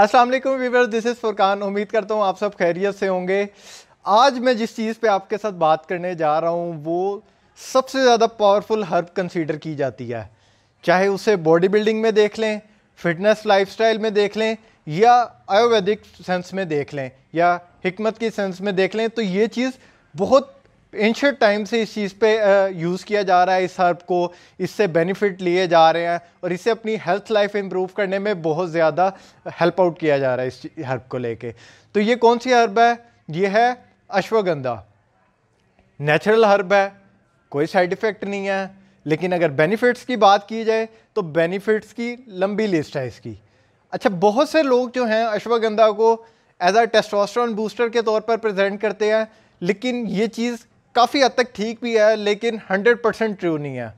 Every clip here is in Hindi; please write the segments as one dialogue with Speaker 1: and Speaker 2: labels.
Speaker 1: अस्सलाम वालेकुम दिस इज़ फुरकान उम्मीद करता हूँ आप सब खैरियत से होंगे आज मैं जिस चीज़ पे आपके साथ बात करने जा रहा हूँ वो सबसे ज़्यादा पावरफुल हर्ब कंसीडर की जाती है चाहे उसे बॉडी बिल्डिंग में देख लें फिटनेस लाइफस्टाइल में देख लें या आयुर्वेदिक सेंस में देख लें या हमत की सेंस में देख लें तो ये चीज़ बहुत एंशियट टाइम से इस चीज़ पे यूज़ किया जा रहा है इस हर्ब को इससे बेनिफिट लिए जा रहे हैं और इससे अपनी हेल्थ लाइफ इम्प्रूव करने में बहुत ज़्यादा हेल्प आउट किया जा रहा है इस हर्ब को लेके तो ये कौन सी हर्ब है ये है अश्वगंधा नेचुरल हर्ब है कोई साइड इफ़ेक्ट नहीं है लेकिन अगर बेनिफिट्स की बात की जाए तो बेनिफिट्स की लंबी लिस्ट है इसकी अच्छा बहुत से लोग जो हैं अश्वगंधा को एज आ टेस्टोस्ट्रॉन बूस्टर के तौर पर प्रेजेंट करते हैं लेकिन ये चीज़ काफ़ी हद तक ठीक भी है लेकिन 100 परसेंट ट्रू नहीं है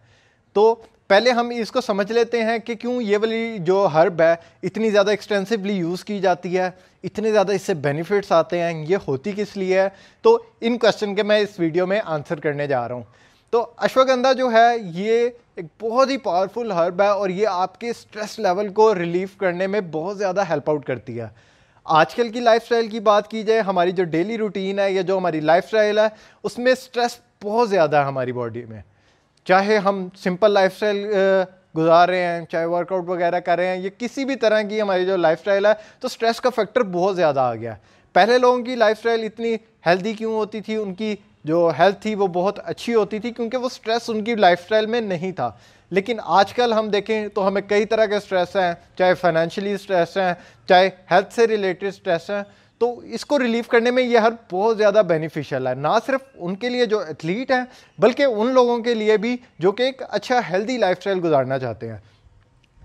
Speaker 1: तो पहले हम इसको समझ लेते हैं कि क्यों ये वाली जो हर्ब है इतनी ज़्यादा एक्सटेंसिवली यूज़ की जाती है इतने ज़्यादा इससे बेनिफिट्स आते हैं ये होती किस लिए है तो इन क्वेश्चन के मैं इस वीडियो में आंसर करने जा रहा हूँ तो अश्वगंधा जो है ये एक बहुत ही पावरफुल हर्ब है और ये आपके स्ट्रेस लेवल को रिलीव करने में बहुत ज़्यादा हेल्प आउट करती है आजकल की लाइफस्टाइल की बात की जाए हमारी जो डेली रूटीन है या जो हमारी लाइफस्टाइल है उसमें स्ट्रेस बहुत ज़्यादा है हमारी बॉडी में चाहे हम सिंपल लाइफस्टाइल गुजार रहे हैं चाहे वर्कआउट वगैरह कर रहे हैं या किसी भी तरह की हमारी जो लाइफस्टाइल है तो स्ट्रेस का फैक्टर बहुत ज़्यादा आ गया है पहले लोगों की लाइफस्टाइल इतनी हेल्दी क्यों होती थी उनकी जो हेल्थ थी वो बहुत अच्छी होती थी क्योंकि वो स्ट्रेस उनकी लाइफस्टाइल में नहीं था लेकिन आजकल हम देखें तो हमें कई तरह के स्ट्रेस हैं चाहे फाइनेंशियली स्ट्रेस हैं चाहे हेल्थ से रिलेटेड स्ट्रेस हैं तो इसको रिलीव करने में ये हर बहुत ज़्यादा बेनिफिशियल है ना सिर्फ उनके लिए जो एथलीट हैं बल्कि उन लोगों के लिए भी जो कि एक अच्छा हेल्दी लाइफस्टाइल गुजारना चाहते हैं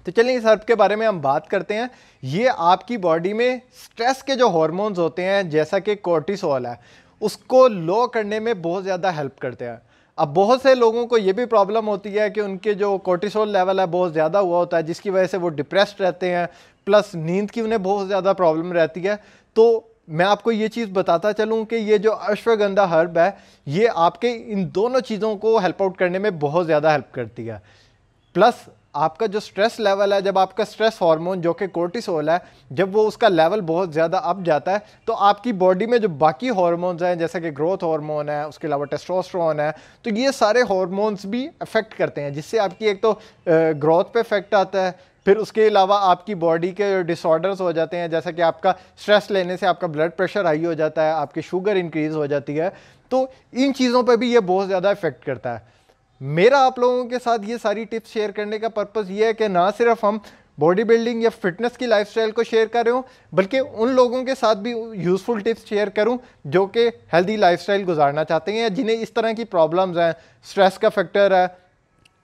Speaker 1: तो चलिए इस हर्ब के बारे में हम बात करते हैं ये आपकी बॉडी में स्ट्रेस के जो हॉर्मोन्स होते हैं जैसा कि कोर्टिसोल है उसको लो करने में बहुत ज़्यादा हेल्प करते हैं अब बहुत से लोगों को ये भी प्रॉब्लम होती है कि उनके जो कोर्टिसोल लेवल है बहुत ज़्यादा हुआ होता है जिसकी वजह से वो डिप्रेस्ड रहते हैं प्लस नींद की उन्हें बहुत ज़्यादा प्रॉब्लम रहती है तो मैं आपको ये चीज़ बताता चलूँ कि ये जो अश्वगंधा हर्ब है ये आपके इन दोनों चीज़ों को हेल्प आउट करने में बहुत ज़्यादा हेल्प करती है प्लस आपका जो स्ट्रेस लेवल है जब आपका स्ट्रेस हार्मोन जो कि कोर्टिसोल है जब वो उसका लेवल बहुत ज़्यादा अप जाता है तो आपकी बॉडी में जो बाकी हार्मोन्स हैं जैसे कि ग्रोथ हार्मोन है उसके अलावा टेस्ट्रोस्ट्रोन है तो ये सारे हार्मोन्स भी अफेक्ट करते हैं जिससे आपकी एक तो ग्रोथ पे इफेक्ट आता है फिर उसके अलावा आपकी बॉडी के डिसऑर्डर्स हो जाते हैं जैसा कि आपका स्ट्रेस लेने से आपका ब्लड प्रेशर हाई हो जाता है आपकी शुगर इंक्रीज़ हो जाती है तो इन चीज़ों पर भी ये बहुत ज़्यादा इफेक्ट करता है मेरा आप लोगों के साथ ये सारी टिप्स शेयर करने का पर्पज़ ये है कि ना सिर्फ हम बॉडी बिल्डिंग या फिटनेस की लाइफस्टाइल को शेयर कर रहे हो बल्कि उन लोगों के साथ भी यूज़फुल टिप्स शेयर करूं जो कि हेल्दी लाइफस्टाइल गुजारना चाहते हैं या जिन्हें इस तरह की प्रॉब्लम्स हैं स्ट्रेस का फैक्टर है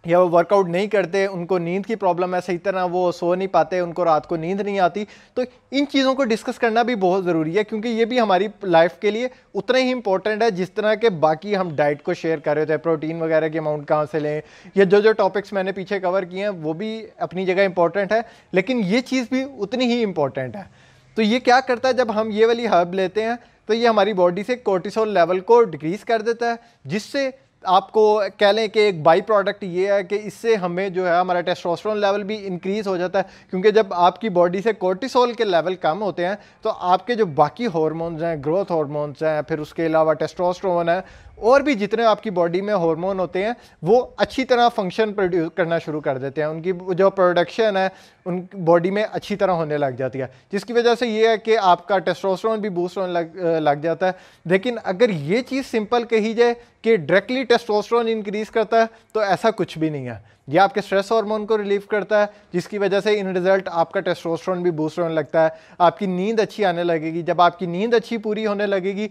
Speaker 1: या वो वर्कआउट नहीं करते उनको नींद की प्रॉब्लम है सही तरह वो सो नहीं पाते उनको रात को नींद नहीं आती तो इन चीज़ों को डिस्कस करना भी बहुत ज़रूरी है क्योंकि ये भी हमारी लाइफ के लिए उतना ही इंपॉर्टेंट है जिस तरह के बाकी हम डाइट को शेयर कर रहे थे प्रोटीन वगैरह के अमाउंट कहाँ से लें या जो जो टॉपिक्स मैंने पीछे कवर किए हैं वो भी अपनी जगह इंपॉर्टेंट है लेकिन ये चीज़ भी उतनी ही इंपॉर्टेंट है तो ये क्या करता है जब हम ये वाली हर्ब लेते हैं तो ये हमारी बॉडी से कोर्टिसोल लेवल को डिक्रीज़ कर देता है जिससे आपको कह लें कि एक बाई प्रोडक्ट ये है कि इससे हमें जो है हमारा टेस्टोस्टेरोन लेवल भी इंक्रीज़ हो जाता है क्योंकि जब आपकी बॉडी से कोर्टिसोल के लेवल कम होते हैं तो आपके जो बाकी हॉर्मोन्स हैं ग्रोथ हॉर्मोन्स हैं फिर उसके अलावा टेस्टोस्टेरोन है और भी जितने आपकी बॉडी में हॉर्मोन होते हैं वो अच्छी तरह फंक्शन प्रोड्यूस करना शुरू कर देते हैं उनकी जो प्रोडक्शन है उन बॉडी में अच्छी तरह होने लग जाती है जिसकी वजह से ये है कि आपका टेस्टोस्टेरोन भी बूस्ट होने लग लग जाता है लेकिन अगर ये चीज़ सिंपल कही जाए कि डायरेक्टली टेस्टोस्टेरोन इंक्रीज करता है तो ऐसा कुछ भी नहीं है ये आपके स्ट्रेस हार्मोन को रिलीव करता है जिसकी वजह से इन रिजल्ट आपका टेस्टोस्टेरोन भी बूस्ट होने लगता है आपकी नींद अच्छी आने लगेगी जब आपकी नींद अच्छी पूरी होने लगेगी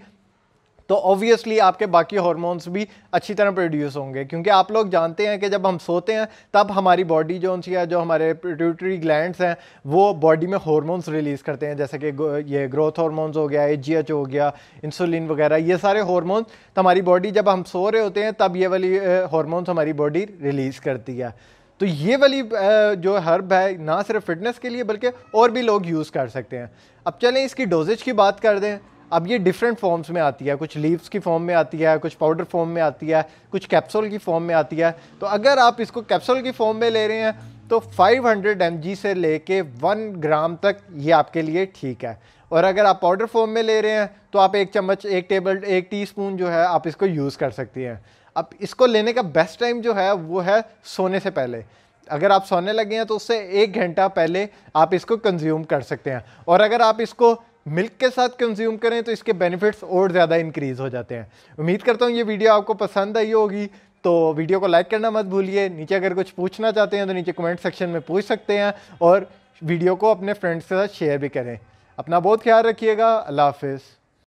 Speaker 1: तो ऑब्वियसली आपके बाकी हॉर्मोन्स भी अच्छी तरह प्रोड्यूस होंगे क्योंकि आप लोग जानते हैं कि जब हम सोते हैं तब हमारी बॉडी जो या जो हमारे पिट्यूटरी ग्लैंड हैं वो बॉडी में हॉर्मोन्स रिलीज़ करते हैं जैसे कि ये ग्रोथ हॉर्मोन्स हो गया एच हो गया इंसुलिन वगैरह ये सारे हॉर्मोन्स तो हमारी बॉडी जब हम सो रहे होते हैं तब ये वाली हॉर्मोन्स हमारी बॉडी रिलीज़ करती है तो ये वाली जो हर्ब है ना सिर्फ फिटनेस के लिए बल्कि और भी लोग यूज़ कर सकते हैं अब चलें इसकी डोजेज की बात कर दें अब ये डिफरेंट फॉर्म्स में आती है कुछ लीव्स की फॉर्म में आती है कुछ पाउडर फॉर्म में आती है कुछ कैप्सूल की फॉर्म में आती है तो अगर आप इसको कैप्सूल की फॉर्म में ले रहे हैं तो 500 हंड्रेड से लेके 1 ग्राम तक ये आपके लिए ठीक है और अगर आप पाउडर फॉर्म में ले रहे हैं तो आप एक चम्मच एक टेबल एक टी जो है आप इसको यूज़ कर सकती हैं अब इसको लेने का बेस्ट टाइम जो है वो है सोने से पहले अगर आप सोने लगे हैं तो उससे एक घंटा पहले आप इसको कंज्यूम कर सकते हैं और अगर आप इसको मिल्क के साथ कंज्यूम करें तो इसके बेनिफिट्स और ज़्यादा इंक्रीज़ हो जाते हैं उम्मीद करता हूँ ये वीडियो आपको पसंद आई होगी तो वीडियो को लाइक करना मत भूलिए नीचे अगर कुछ पूछना चाहते हैं तो नीचे कमेंट सेक्शन में पूछ सकते हैं और वीडियो को अपने फ्रेंड्स के साथ शेयर भी करें अपना बहुत ख्याल रखिएगा अल्लाह हाफिज़